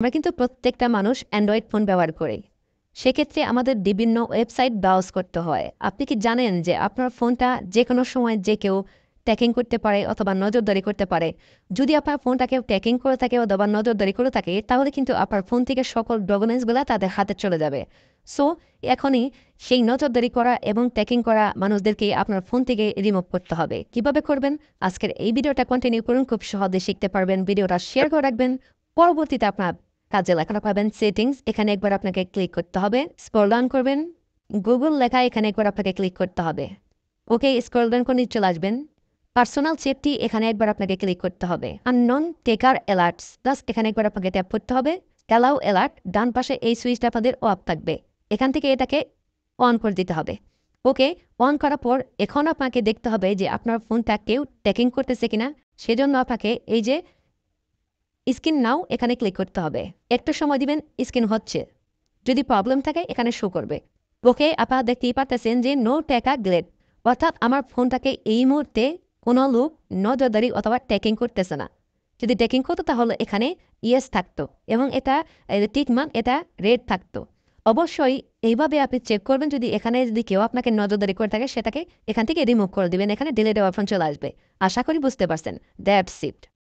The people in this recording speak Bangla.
আমরা কিন্তু প্রত্যেকটা মানুষ অ্যান্ড্রয়েড ফোন ব্যবহার করি সেক্ষেত্রে আমাদের বিভিন্ন ওয়েবসাইট ব্রাউজ করতে হয় আপনি কি জানেন যে আপনার ফোনটা যে কোনো সময় যে কেউ ট্যাকিং করতে পারে অথবা নজরদারি করতে পারে যদি আপনার ফোনটাকে ট্যাকিং করে থাকে অথবা নজরদারি করে থাকে তাহলে কিন্তু আপনার ফোন থেকে সকল ডকুমেন্টসগুলো তাদের হাতে চলে যাবে সো এখনই সেই নজরদারি করা এবং ট্যাকিং করা মানুষদেরকে আপনার ফোন থেকে রিমুভ করতে হবে কিভাবে করবেন আজকের এই ভিডিওটা কন্টিনিউ করুন খুব সহজে শিখতে পারবেন ভিডিওটা শেয়ার করে রাখবেন পরবর্তীতে আপনার কাজে লেখাটা পাবেন সেটিংস এখানে একবার আপনাকে ক্লিক করতে হবে ডাউন করবেন গুগল লেখা এখানে একবার আপনাকে ক্লিক করতে হবে ওকে ডাউন করে নিচে আসবেন পার্সোনাল সেফটি এখানে একবার আপনাকে ক্লিক করতে হবে আর নন টেকার অ্যালার্টস প্লাস এখানে একবার আপনাকে ট্যাপ করতে হবে অ্যালাউ অ্যালার্ট ডান পাশে এই সুইচটা আপনাদের অফ থাকবে এখান থেকে এটাকে অন করে দিতে হবে ওকে অন করার পর এখন আপনাকে দেখতে হবে যে আপনার ফোনটা কেউ ট্যাকিং করতেছে কিনা সেজন্য আপনাকে এই যে স্কিন নাও এখানে ক্লিক করতে হবে একটু সময় দিবেন স্কিন হচ্ছে যদি প্রবলেম থাকে এখানে শো করবে ওকে আপা দেখতেই পারতেছেন যে নো টেকা গ্লেড অর্থাৎ আমার ফোনটাকে এই মুহূর্তে কোনো লোক নজরদারি অথবা ট্যাকিং করতেছে না যদি ট্যাকিং করতো তাহলে এখানে ইয়েস থাকতো এবং এটা টিকমান এটা রেড থাকতো অবশ্যই এইভাবে আপনি চেক করবেন যদি এখানে যদি কেউ আপনাকে নজরদারি করে থাকে সেটাকে এখান থেকে রিমুভ করে দিবেন এখানে ডিলেট অপশন চলে আসবে আশা করি বুঝতে পারছেন দ্যাট সিট